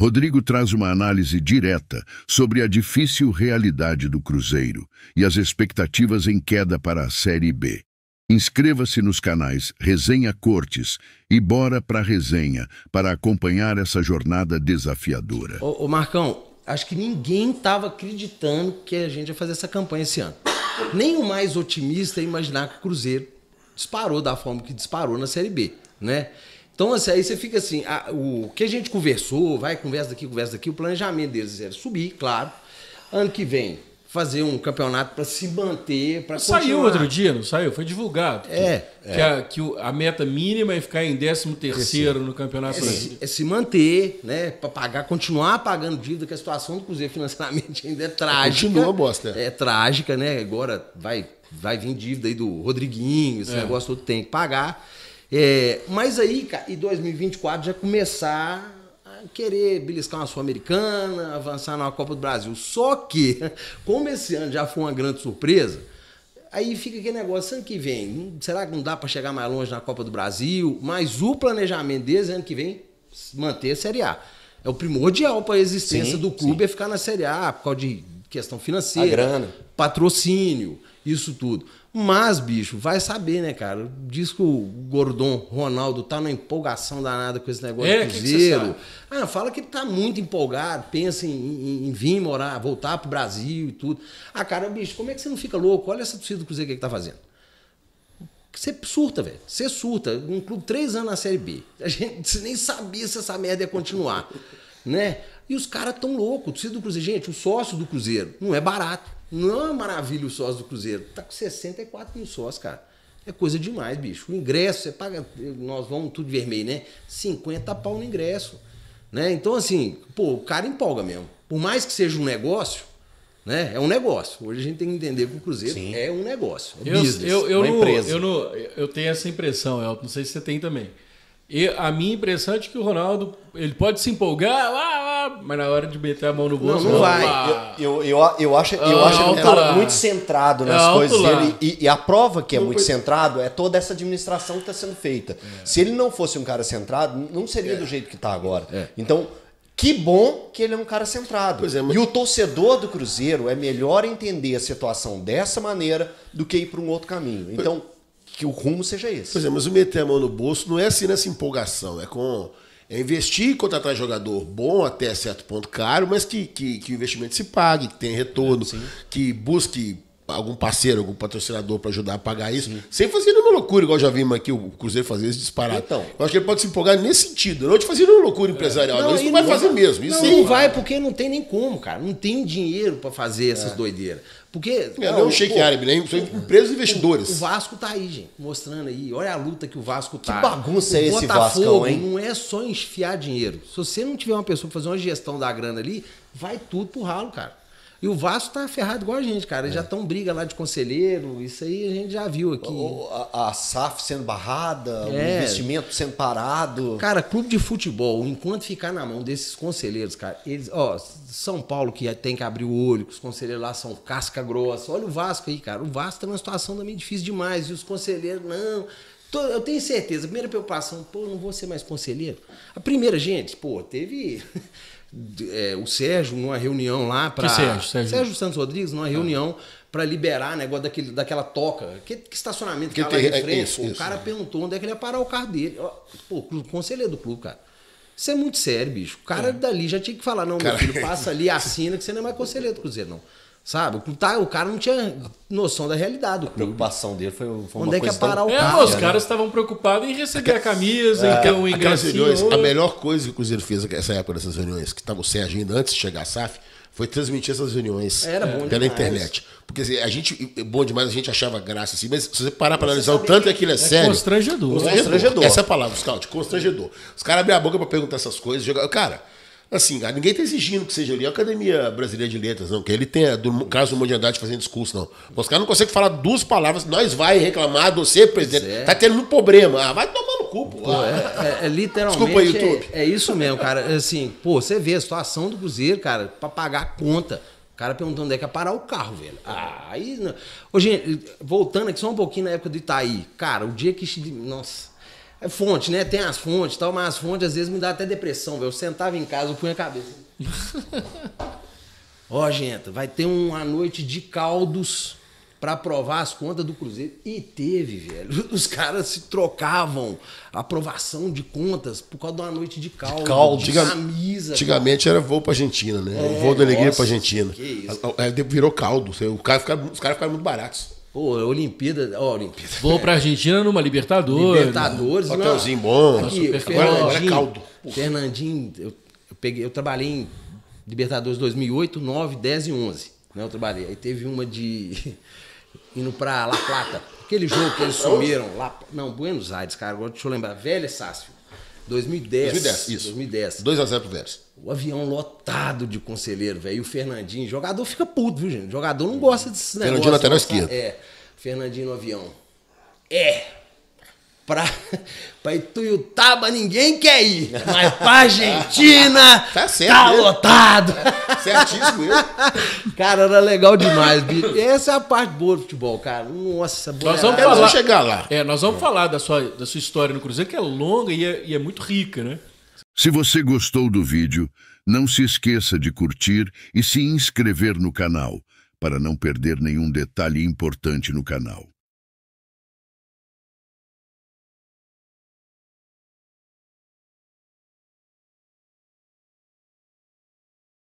Rodrigo traz uma análise direta sobre a difícil realidade do Cruzeiro e as expectativas em queda para a Série B. Inscreva-se nos canais Resenha Cortes e Bora para a Resenha para acompanhar essa jornada desafiadora. Ô, ô Marcão, acho que ninguém estava acreditando que a gente ia fazer essa campanha esse ano. Nem o mais otimista imaginar que o Cruzeiro disparou da forma que disparou na Série B, né? Então, assim, aí você fica assim, a, o que a gente conversou, vai, conversa daqui, conversa daqui, o planejamento deles era é subir, claro. Ano que vem, fazer um campeonato para se manter, para Saiu outro dia, não saiu? Foi divulgado. É. Que, é. que, a, que a, meta mínima é ficar em 13 terceiro no campeonato. É, se, é se manter, né? Para pagar, continuar pagando dívida, que a situação do Cruzeiro financeiramente ainda é trágica. Continua bosta. É. é trágica, né? Agora vai, vai vir dívida aí do Rodriguinho, esse é. negócio todo tem que pagar. É, mas aí, cara, e 2024 já começar a querer beliscar uma Sul-Americana, avançar na Copa do Brasil. Só que, como esse ano já foi uma grande surpresa, aí fica aquele negócio, ano que vem, hum, será que não dá para chegar mais longe na Copa do Brasil? Mas o planejamento desse ano que vem manter a Série A. É o primordial para a existência sim, do clube sim. é ficar na Série A, por causa de questão financeira, patrocínio, isso tudo. Mas, bicho, vai saber, né, cara? Diz que o Gordon Ronaldo tá na empolgação danada com esse negócio é, de Cruzeiro. ah, fala que ele tá muito empolgado, pensa em, em, em, vir morar, voltar pro Brasil e tudo. Ah, cara, bicho, como é que você não fica louco? Olha essa torcida do Cruzeiro que, é que tá fazendo. Você surta, velho. Você surta. Um clube três anos na Série B. A gente nem sabia se essa merda ia continuar. né? E os caras tão loucos. Torcida do Cruzeiro. Gente, o sócio do Cruzeiro não é barato. Não é maravilha o sócios do Cruzeiro. Tá com 64 mil sócios, cara. É coisa demais, bicho. O ingresso, você paga. Nós vamos tudo vermelho, né? 50 pau no ingresso. Né? Então, assim, pô, o cara empolga mesmo. Por mais que seja um negócio, né? É um negócio. Hoje a gente tem que entender que o Cruzeiro Sim. é um negócio. É eu, business, eu, eu, uma no, empresa. Eu, no, eu tenho essa impressão, Elton. Não sei se você tem também. E a minha impressão é de que o Ronaldo ele pode se empolgar, ah, mas na hora de meter a mão no bolso. Não, não vai. Eu, eu, eu, acho, eu ah, acho é ele é muito centrado é nas é coisas dele. E, e, a prova que é não muito foi... centrado é toda essa administração que está sendo feita. É. Se ele não fosse um cara centrado, não seria é. do jeito que está agora. Então, que bom que ele é um cara centrado. É, mas... E o torcedor do Cruzeiro é melhor entender a situação dessa maneira do que ir para um outro caminho. Então, que o rumo seja esse. Pois é, mas o meter a mão no bolso não é assim nessa empolgação, é com é investir e contratar jogador bom até certo ponto caro, mas que, que, que o investimento se pague, que tenha retorno, é, que busque algum parceiro, algum patrocinador para ajudar a pagar isso, sem fazer nenhuma loucura, igual já vimos aqui o Cruzeiro fazer esse disparate. Então, eu acho que ele pode se empolgar nesse sentido, não de fazer nenhuma loucura empresarial, não, isso não vai não, fazer mesmo. Isso não, não vai porque não tem nem como, cara, não tem dinheiro para fazer essas é. doideiras. Porque. É, não, não é shake árabe, nem né? são empresas investidores. O, Vasco tá aí, gente, mostrando aí. Olha a luta que o Vasco tá. Que bagunça o é esse Botafogo Vascão, hein? Não é só enfiar dinheiro. Se você não tiver uma pessoa pra fazer uma gestão da grana ali, vai tudo pro ralo, cara. E o Vasco tá ferrado igual a gente, cara. é. já estão briga lá de conselheiro, isso aí a gente já viu aqui. A, a, SAF sendo barrada, é. o investimento sendo parado. Cara, clube de futebol, enquanto ficar na mão desses conselheiros, cara, eles, ó, São Paulo que tem que abrir o olho, que os conselheiros lá são casca grossa. Olha o Vasco aí, cara. O Vasco tá numa situação também difícil demais. E os conselheiros, não, eu tenho certeza, a primeira preocupação, pô, não vou ser mais conselheiro. A primeira, gente, pô, teve é, o Sérgio numa reunião lá para Sérgio, Sérgio? Sérgio Santos Rodrigues numa ah. reunião para liberar negócio daquele, daquela toca. Que, que estacionamento que, que tem, é de frente? o cara é. perguntou onde é que ele ia parar o carro dele. Pô, conselheiro do clube, cara. Isso é muito sério, bicho. O cara é. dali já tinha que falar, não, meu filho, passa ali, assina, que você não é mais conselheiro do Cruzeiro, não. Sabe? Tá, o, cara não tinha noção da realidade. A preocupação dele foi, foi Onde é que ia parar tão... o é, cara? É, os caras estavam preocupados em receber a camisa, é, então o Reuniões, A melhor coisa que o Cruzeiro fez nessa época dessas reuniões, que estava sem ainda antes de chegar a SAF, foi transmitir essas reuniões Era bom pela demais. internet. Porque assim, a gente, bom demais, a gente achava graça assim, mas se você parar para analisar o tanto que aquilo é, é, é sério. Constrangedor. constrangedor. Essa é a palavra, Scout, constrangedor. Os caras abrem a boca para perguntar essas coisas. Cara, Assim, cara, ninguém está exigindo que seja ali a Academia Brasileira de Letras, não. Que ele tenha, do caso do Mundialidade, fazendo discurso, não. Os caras não conseguem falar duas palavras. Nós vai reclamar do você, presidente. É. Tá tendo um problema. Ah, vai tomar no cu, pô. pô é, é, é literalmente. Desculpa, YouTube. É, é, isso mesmo, cara. Assim, pô, você vê a situação do Cruzeiro, cara, para pagar a conta. O cara perguntando onde é que ia é parar o carro, velho. Ah, aí. Não. Ô, gente, voltando aqui só um pouquinho na época do Itaí. Cara, o dia que. Nossa. É fonte, né? Tem as fontes e tal, mas as fontes às vezes me dá até depressão, velho. Eu sentava em casa, eu punha a cabeça. Ó, gente, vai ter uma noite de caldos para aprovar as contas do Cruzeiro. E teve, velho. Os caras se trocavam aprovação de contas por causa de uma noite de caldo, de, caldo. de camisa. Antigamente cara. era voo pra Argentina, né? É, voo da alegria nossa, pra Argentina. Que isso. É, é, virou caldo. Os caras ficaram, os caras ficaram muito baratos. Pô, é Olimpíada, ó, Olimpíada. Vou pra Argentina numa Libertadores. Libertadores, né? Hotelzinho bom. Aqui, agora é caldo. Fernandinho, eu, eu, peguei, eu trabalhei em Libertadores 2008, 9, 10 e 11. Né, eu trabalhei. Aí teve uma de indo pra La Plata. Aquele jogo que eles é sumiram lá, não, Buenos Aires, cara, agora deixa eu lembrar, Velha Sácio. 2010. 2010, isso. 2010. 2x0 pro Vélez. O avião lotado de conselheiro, velho. E o Fernandinho, jogador fica puto, viu, gente? jogador não gosta desses Fernandinho negócios. Fernandinho lateral tá? esquerdo. É. Fernandinho no avião. É. Pra, pra Ituiutaba ninguém quer ir. Mas pra Argentina tá, certo, tá né? lotado. Certíssimo eu. Cara, era legal demais, Essa é a parte boa do futebol, cara. Nossa, boa. Nós vamos falar, chegar lá. É, nós vamos falar da sua, da sua história no Cruzeiro, que é longa e é, e é muito rica, né? Se você gostou do vídeo, não se esqueça de curtir e se inscrever no canal, para não perder nenhum detalhe importante no canal.